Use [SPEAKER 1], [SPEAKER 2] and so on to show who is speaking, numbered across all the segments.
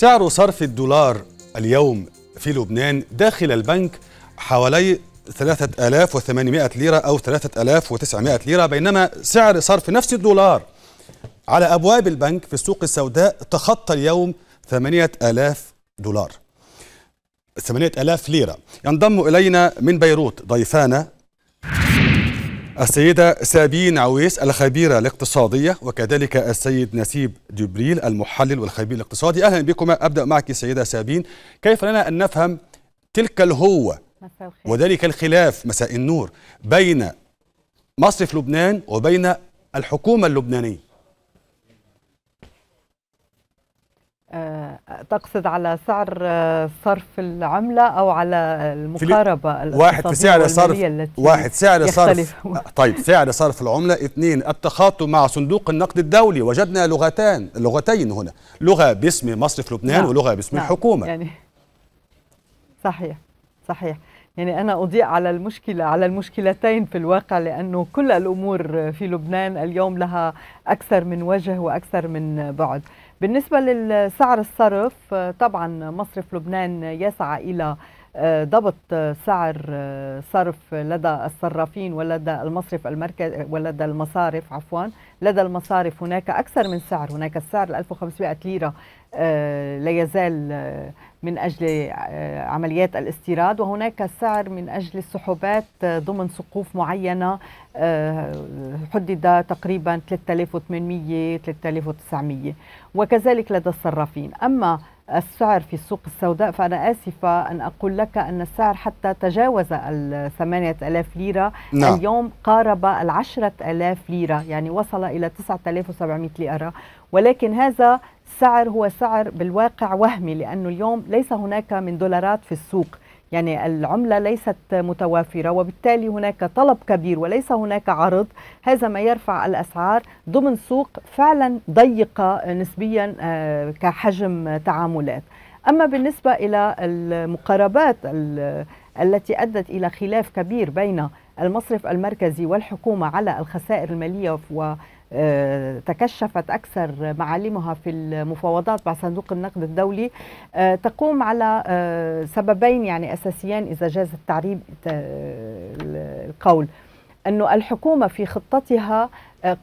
[SPEAKER 1] سعر صرف الدولار اليوم في لبنان داخل البنك حوالي 3800 ليرة أو 3900 ليرة بينما سعر صرف نفس الدولار على أبواب البنك في السوق السوداء تخطى اليوم 8000 دولار 8000 ليرة ينضم إلينا من بيروت ضيفانا السيدة سابين عويس الخبيرة الاقتصادية وكذلك السيد نسيب جبريل المحلل والخبير الاقتصادي أهلا بكما أبدأ معك سيدة سابين كيف لنا أن نفهم تلك الهوة وذلك الخلاف مساء النور بين مصرف لبنان وبين الحكومة اللبنانية
[SPEAKER 2] آه، تقصد على سعر آه، صرف العملة أو على المقاربة واحد في سعر صرف واحد سعر صرف
[SPEAKER 1] طيب سعر صرف العملة اثنين التخاطب مع صندوق النقد الدولي وجدنا لغتان لغتين هنا لغة باسم مصرف لبنان نعم. ولغة باسم نعم. الحكومة يعني
[SPEAKER 2] صحيح صحيح يعني أنا أضيء على المشكلة على المشكلتين في الواقع لأنه كل الأمور في لبنان اليوم لها أكثر من وجه وأكثر من بعد بالنسبة للسعر الصرف طبعا مصرف لبنان يسعى إلى آه، ضبط سعر آه، صرف لدى الصرافين ولدى المصرف المركز ولدى المصارف عفوا لدى المصارف هناك أكثر من سعر هناك السعر 1500 ليرة آه، لا يزال من أجل عمليات الاستيراد وهناك السعر من أجل السحوبات ضمن سقوف معينة حدد تقريبا 3800 3900 وكذلك لدى الصرافين أما السعر في السوق السوداء فأنا آسفة أن أقول لك أن السعر حتى تجاوز الثمانية ألاف ليرة نعم. اليوم قارب العشرة ألاف ليرة يعني وصل إلى وسبعمائة ليرة ولكن هذا السعر هو سعر بالواقع وهمي لأنه اليوم ليس هناك من دولارات في السوق يعني العملة ليست متوافرة وبالتالي هناك طلب كبير وليس هناك عرض هذا ما يرفع الأسعار ضمن سوق فعلا ضيقة نسبيا آه، كحجم تعاملات أما بالنسبة إلى المقاربات التي أدت إلى خلاف كبير بين المصرف المركزي والحكومة على الخسائر المالية آه، تكشفت أكثر معالمها في المفاوضات مع صندوق النقد الدولي آه، تقوم على آه، سببين يعني أساسيين إذا جاز التعريب القول أنه الحكومة في خطتها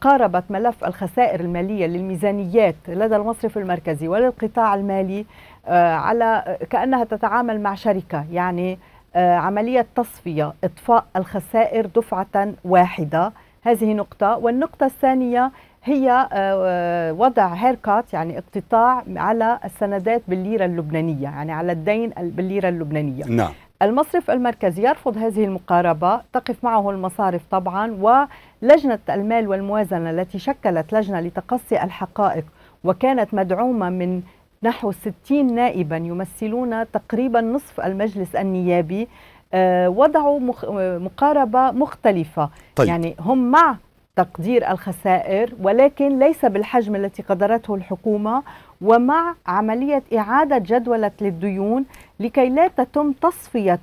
[SPEAKER 2] قاربت ملف الخسائر المالية للميزانيات لدى المصرف المركزي وللقطاع المالي على كأنها تتعامل مع شركة يعني عملية تصفية إطفاء الخسائر دفعة واحدة هذه نقطة والنقطة الثانية هي آه، آه، وضع هيركات يعني اقتطاع على السندات بالليرة اللبنانية يعني على الدين بالليرة اللبنانية نعم المصرف المركزي يرفض هذه المقاربة تقف معه المصارف طبعا ولجنة المال والموازنة التي شكلت لجنة لتقصي الحقائق وكانت مدعومة من نحو 60 نائبا يمثلون تقريبا نصف المجلس النيابي آه، وضعوا آه، مقاربة مختلفة طيب. يعني هم مع تقدير الخسائر ولكن ليس بالحجم التي قدرته الحكومة ومع عملية إعادة جدولة للديون لكي لا تتم تصفية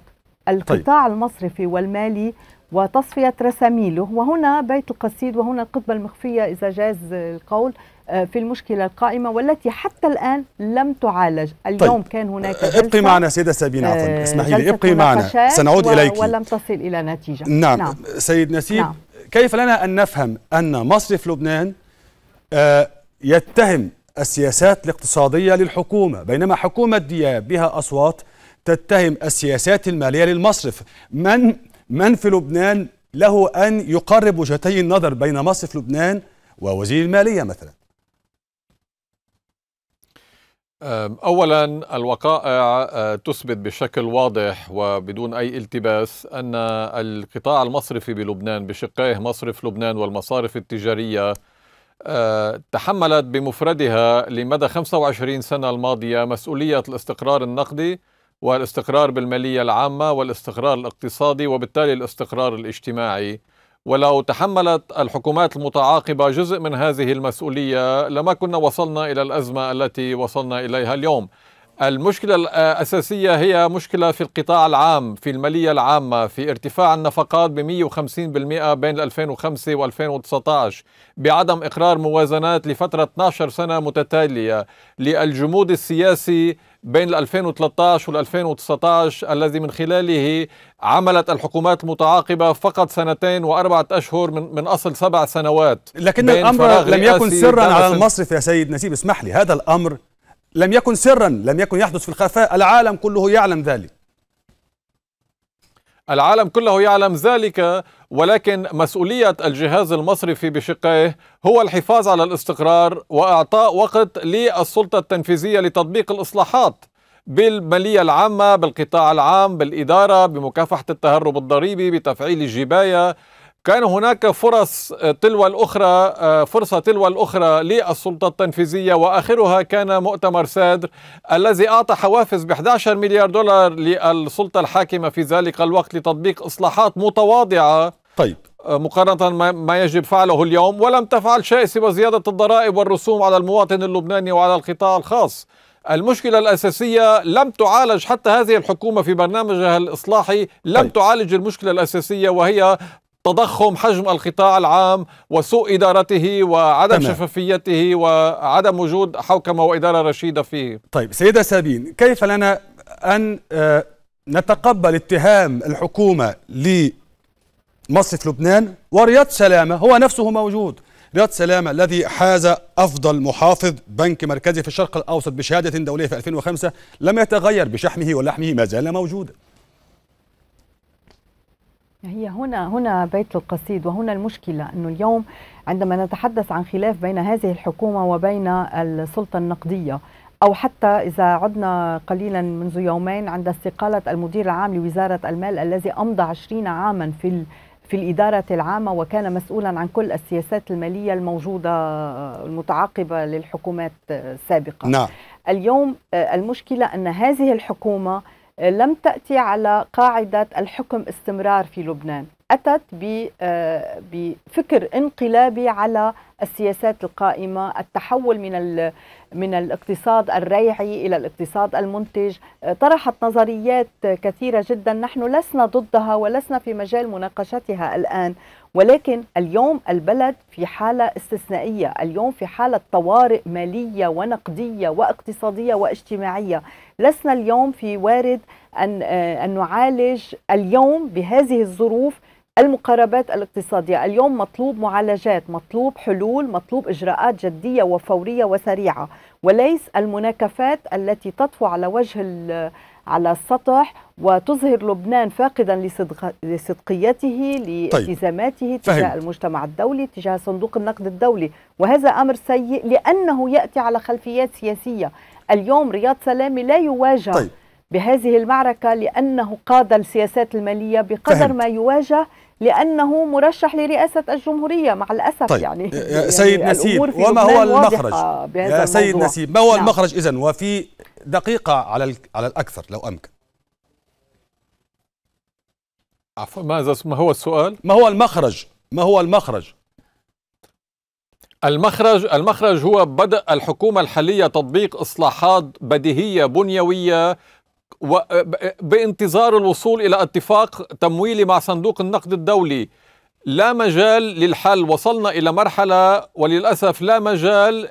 [SPEAKER 2] طيب. القطاع طيب. المصرفي والمالي وتصفية رساميله وهنا بيت القصيد وهنا القطبة المخفية إذا جاز القول آه، في المشكلة القائمة والتي حتى الآن لم تعالج اليوم طيب. كان هناك آه، آه، جلسة ابقي معنا سيدة سابينة عفوا آه اسمحي لي ابقي معنا سنعود و... إليك ولم تصل إلى نتيجة نعم, نعم.
[SPEAKER 1] سيد نسيب نعم. كيف لنا أن نفهم أن مصرف لبنان آه يتهم السياسات الاقتصادية للحكومة بينما حكومة دياب بها أصوات تتهم السياسات المالية للمصرف من من في لبنان له أن يقرب وجهتي النظر بين مصرف لبنان ووزير المالية مثلا
[SPEAKER 3] أولا الوقائع أه، تثبت بشكل واضح وبدون أي التباس أن القطاع المصرفي بلبنان بشقيه مصرف لبنان والمصارف التجارية أه، تحملت بمفردها لمدى 25 سنة الماضية مسؤولية الاستقرار النقدي والاستقرار بالماليه العامه والاستقرار الاقتصادي وبالتالي الاستقرار الاجتماعي ولو تحملت الحكومات المتعاقبه جزء من هذه المسؤوليه لما كنا وصلنا الى الازمه التي وصلنا اليها اليوم المشكلة الأساسية هي مشكلة في القطاع العام في المالية العامة في ارتفاع النفقات ب 150% بين 2005 و 2019 بعدم إقرار موازنات لفترة 12 سنة متتالية للجمود السياسي بين 2013 و 2019 الذي من خلاله عملت الحكومات المتعاقبة فقط سنتين وأربعة أشهر من, من أصل سبع سنوات لكن الأمر لم يكن سرا على المصرف
[SPEAKER 1] يا سيد نسيب اسمح لي هذا الأمر لم يكن سرا لم
[SPEAKER 3] يكن يحدث في الخفاء
[SPEAKER 1] العالم كله يعلم ذلك
[SPEAKER 3] العالم كله يعلم ذلك ولكن مسؤولية الجهاز المصرفي بشقيه هو الحفاظ على الاستقرار وإعطاء وقت للسلطة التنفيذية لتطبيق الإصلاحات بالمالية العامة بالقطاع العام بالإدارة بمكافحة التهرب الضريبي بتفعيل الجباية كان هناك فرص آه، تلو الأخرى آه، فرصة تلو الأخرى للسلطة التنفيذية وآخرها كان مؤتمر سادر الذي أعطى حوافز ب 11 مليار دولار للسلطة الحاكمة في ذلك الوقت لتطبيق إصلاحات متواضعة طيب آه، مقارنة ما يجب فعله اليوم ولم تفعل شيء سوى زيادة الضرائب والرسوم على المواطن اللبناني وعلى القطاع الخاص المشكلة الأساسية لم تعالج حتى هذه الحكومة في برنامجها الإصلاحي لم طيب. تعالج المشكلة الأساسية وهي تضخم حجم القطاع العام وسوء إدارته وعدم تمام. شفافيته وعدم وجود حوكمة وإدارة رشيدة فيه طيب سيدة
[SPEAKER 1] سابين كيف لنا أن آه، نتقبل اتهام الحكومة لمصرف لبنان ورياض سلامة هو نفسه موجود رياض سلامة الذي حاز أفضل محافظ بنك مركزي في الشرق الأوسط بشهادة دولية في 2005 لم يتغير بشحمه ولحمه ما زال موجوداً
[SPEAKER 2] هي هنا هنا بيت القصيد وهنا المشكلة أنه اليوم عندما نتحدث عن خلاف بين هذه الحكومة وبين السلطة النقدية أو حتى إذا عدنا قليلا منذ يومين عند استقالة المدير العام لوزارة المال الذي أمضى عشرين عاما في في الإدارة العامة وكان مسؤولا عن كل السياسات المالية الموجودة المتعاقبة للحكومات السابقة نعم. اليوم آه، المشكلة أن هذه الحكومة لم تأتي على قاعدة الحكم استمرار في لبنان أتت آه، بفكر انقلابي على السياسات القائمة التحول من من الاقتصاد الريعي إلى الاقتصاد المنتج آه، طرحت نظريات كثيرة جدا نحن لسنا ضدها ولسنا في مجال مناقشتها الآن ولكن اليوم البلد في حالة استثنائية اليوم في حالة طوارئ مالية ونقدية واقتصادية واجتماعية لسنا اليوم في وارد أن, آه، أن نعالج اليوم بهذه الظروف المقاربات الاقتصادية اليوم مطلوب معالجات مطلوب حلول مطلوب إجراءات جدية وفورية وسريعة وليس المناكفات التي تطفو على وجه على السطح وتظهر لبنان فاقدا لصدق... لصدقيته طيب، لالتزاماته طيب. تجاه فهم. المجتمع الدولي تجاه صندوق النقد الدولي وهذا أمر سيء لأنه يأتي على خلفيات سياسية اليوم رياض سلامي لا يواجه طيب. بهذه المعركة لأنه قاد السياسات المالية بقدر فهم. ما يواجه لأنه مرشح لرئاسة الجمهورية مع الأسف طيب. يعني سيد يعني نسيب وما هو المخرج يا سيد نسيب ما هو نعم. المخرج
[SPEAKER 1] اذا وفي دقيقة على على الأكثر لو أمكن
[SPEAKER 3] عفوا ماذا ما هو السؤال؟ ما هو المخرج؟ ما هو المخرج؟ المخرج المخرج هو بدء الحكومة الحالية تطبيق إصلاحات بديهية بنيوية بانتظار الوصول إلى اتفاق تمويلي مع صندوق النقد الدولي لا مجال للحل وصلنا إلى مرحلة وللأسف لا مجال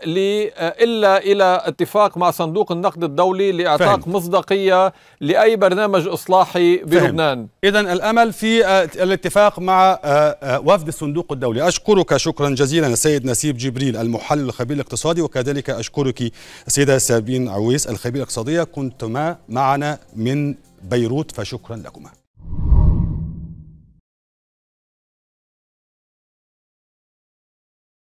[SPEAKER 3] إلا إلى اتفاق مع صندوق النقد الدولي لإعطاق فهم. مصداقية لأي برنامج إصلاحي بلبنان إذا الأمل
[SPEAKER 1] في آه، الاتفاق مع آه، آه، وفد الصندوق الدولي أشكرك شكرا جزيلا السيد نسيب جبريل المحلل الخبير الاقتصادي وكذلك أشكرك السيدة سابين عويس الخبير الاقتصادية كنتما معنا من بيروت فشكرا لكما